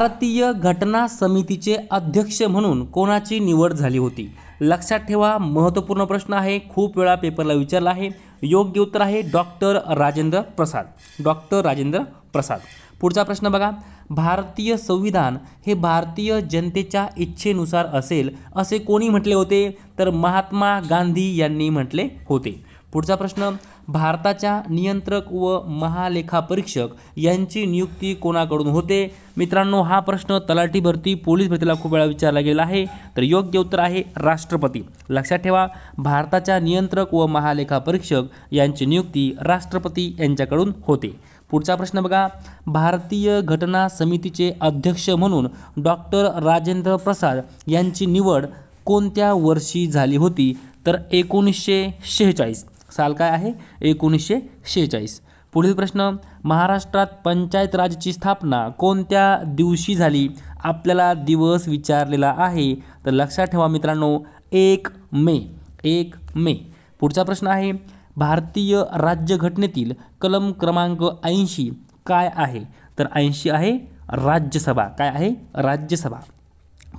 भारतीय घटना समितीचे अध्यक्ष म्हणून कोणाची निवड झाली होती लक्षात ठेवा महत्त्वपूर्ण प्रश्न आहे खूप वेळा पेपरला विचारला आहे योग्य उत्तर आहे डॉक्टर राजेंद्र प्रसाद डॉक्टर राजेंद्र प्रसाद पुढचा प्रश्न बघा भारतीय संविधान हे भारतीय जनतेच्या इच्छेनुसार असेल असे कोणी म्हटले होते तर महात्मा गांधी यांनी म्हटले होते पुढचा प्रश्न भारताच्या नियंत्रक व महालेखापरीक्षक यांची नियुक्ती कोणाकडून होते मित्रांनो हा प्रश्न तलाठी भरती पोलीस भरतीला खूप वेळा विचारला गेला आहे तर योग्य उत्तर आहे राष्ट्रपती लक्षात ठेवा भारताच्या नियंत्रक व महालेखापरीक्षक यांची नियुक्ती राष्ट्रपती यांच्याकडून होते पुढचा प्रश्न बघा भारतीय घटना समितीचे अध्यक्ष म्हणून डॉक्टर राजेंद्र प्रसाद यांची निवड कोणत्या वर्षी झाली होती तर एकोणीसशे शेहेचाळीस साल काय आहे एकोणीसशे शेहेचाळीस पुढील प्रश्न महाराष्ट्रात पंचायत राजची स्थापना कोणत्या दिवशी झाली आपल्याला दिवस विचारलेला आहे तर लक्षात ठेवा मित्रांनो एक मे एक मे पुढचा प्रश्न आहे भारतीय राज्यघटनेतील कलम क्रमांक ऐंशी काय आहे तर ऐंशी आहे राज्यसभा काय आहे राज्यसभा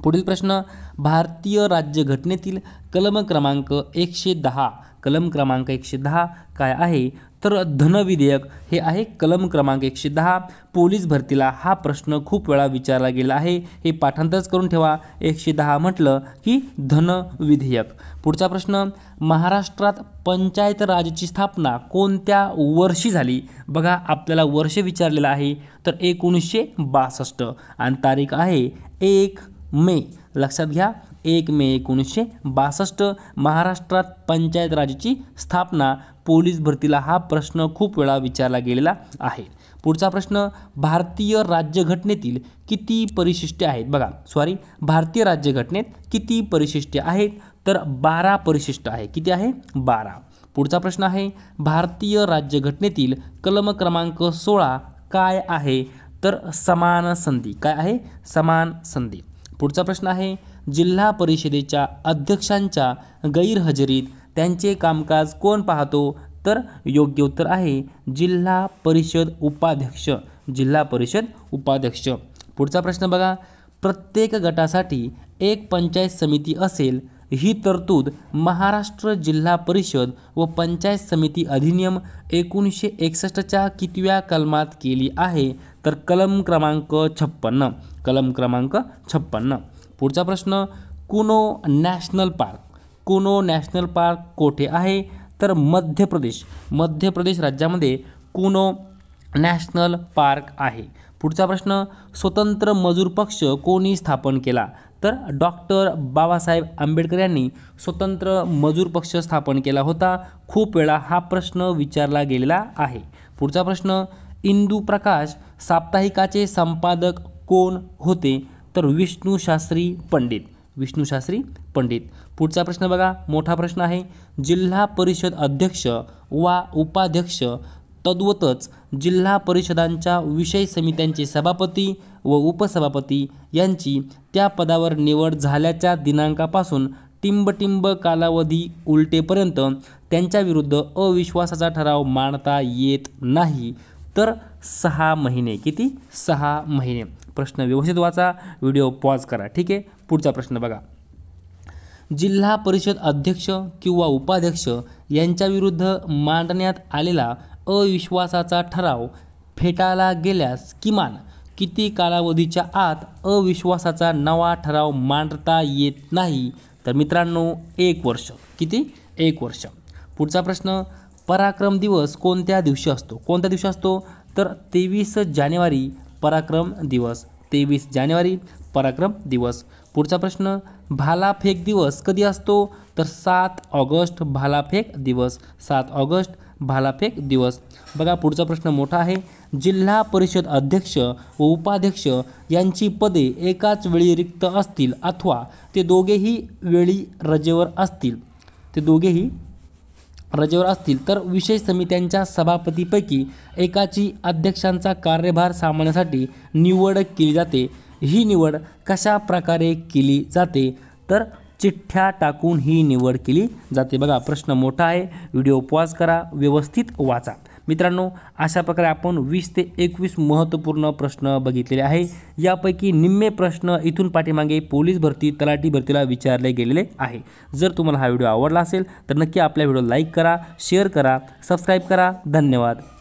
पुढील प्रश्न भारतीय राज्यघटनेतील कलम क्रमांक एकशे दहा कलम क्रमांक एकशे दहा काय आहे तर धन विधेयक हे आहे कलम क्रमांक एकशे दहा पोलीस भरतीला हा प्रश्न खूप वेळा विचारला गेला आहे हे पाठांतरच करून ठेवा एकशे दहा म्हटलं की धन विधेयक पुढचा प्रश्न महाराष्ट्रात पंचायत राजची स्थापना कोणत्या वर्षी झाली बघा आपल्याला वर्ष विचारलेलं आहे तर एकोणीसशे बासष्ट आणि तारीख आहे एक मे लक्षात घ्या एक मे एकोणीसशे बासष्ट महाराष्ट्रात पंचायत राजची स्थापना पोलीस भरतीला हा प्रश्न खूप वेळा विचारला गेलेला आहे पुढचा प्रश्न भारतीय राज्यघटनेतील किती परिशिष्टे आहेत बघा सॉरी भारतीय राज्यघटनेत किती परिशिष्ट्य आहेत तर बारा परिशिष्ट आहे किती आहे बारा पुढचा प्रश्न आहे भारतीय राज्यघटनेतील कलम क्रमांक सोळा काय आहे तर समान संधी काय आहे समान संधी पुढचा प्रश्न आहे जिल्हा परिषदेच्या अध्यक्षांच्या गैरहजेरीत त्यांचे कामकाज कोण पाहतो तर योग्य उत्तर आहे जिल्हा परिषद उपाध्यक्ष जिल्हा परिषद उपाध्यक्ष पुढचा प्रश्न बघा प्रत्येक गटासाठी एक पंचायत समिती असेल ही तरतूद महाराष्ट्र जिल्हा परिषद व पंचायत समिती अधिनियम एकोणीसशे एकसष्टच्या कितव्या कलमात केली आहे तर कलम क्रमांक छप्पन्न कलम क्रमांक छप्पन्न पुढचा प्रश्न Kuno National Park Kuno National Park कोठे आहे तर मध्य प्रदेश मध्य प्रदेश राज्यामध्ये कुनो नॅशनल पार्क आहे पुढचा प्रश्न स्वतंत्र मजूर पक्ष कोणी स्थापन केला तर डॉक्टर बाबासाहेब आंबेडकर यांनी स्वतंत्र मजूर पक्ष स्थापन केला होता खूप वेळा हा प्रश्न विचारला गेलेला आहे पुढचा प्रश्न इंदू प्रकाश साप्ताहिकाचे संपादक कोण होते तर विष्णूशास्त्री पंडित विष्णूशास्त्री पंडित पुढचा प्रश्न बघा मोठा प्रश्न आहे जिल्हा परिषद अध्यक्ष वा उपाध्यक्ष तद्वतच जिल्हा परिषदांच्या विषय समित्यांचे सभापती व उपसभापती यांची त्या पदावर निवड झाल्याच्या दिनांकापासून टिंबटिंब कालावधी उलटेपर्यंत त्यांच्याविरुद्ध अविश्वासाचा ठराव मांडता येत नाही तर सहा महिने किती सहा महिने प्रश्न व्यवस्थित वाचा व्हिडिओ पॉज करा ठीक आहे पुढचा प्रश्न बघा जिल्हा परिषद अध्यक्ष किंवा उपाध्यक्ष यांच्याविरुद्ध मांडण्यात आलेला अविश्वासाचा ठराव फेटाळला गेल्यास किमान किती कालावधीच्या आत अविश्वासाचा नवा ठराव मांडता येत नाही तर मित्रांनो एक वर्ष किती एक वर्ष पुढचा प्रश्न पराक्रम दिवस कोणत्या दिवशी असतो कोणत्या दिवशी असतो तर तेवीस जानेवारी पराक्रम दिवस तेवीस जानेवारी पराक्रम दिवस पुढचा प्रश्न भालाफेक दिवस कधी असतो तर सात ऑगस्ट भालाफेक दिवस सात ऑगस्ट भालाफेक दिवस बघा पुढचा प्रश्न मोठा आहे जिल्हा परिषद अध्यक्ष व उपाध्यक्ष यांची पदे एकाच वेळी रिक्त असतील अथवा ते दोघेही वेळी रजेवर असतील ते दोघेही रजेवर असतील तर विशेष समित्यांच्या सभापतीपैकी एकाची अध्यक्षांचा कार्यभार सांभाळण्यासाठी निवड केली जाते ही निवड कशा प्रकारे केली जाते तर चिठ्ठ्या टाकून ही निवड केली जाते बघा प्रश्न मोठा आहे व्हिडिओ पॉज करा व्यवस्थित वाचा मित्रांनो अशा प्रकारे आपण वीस ते एकवीस महत्त्वपूर्ण प्रश्न बघितलेले आहे यापैकी निम्मे प्रश्न इथून पाठीमागे पोलीस भरती तलाठी भरतीला विचारले गेलेले आहे जर तुम्हाला हा व्हिडिओ आवडला असेल तर नक्की आपल्या व्हिडिओ लाईक करा शेअर करा सबस्क्राईब करा धन्यवाद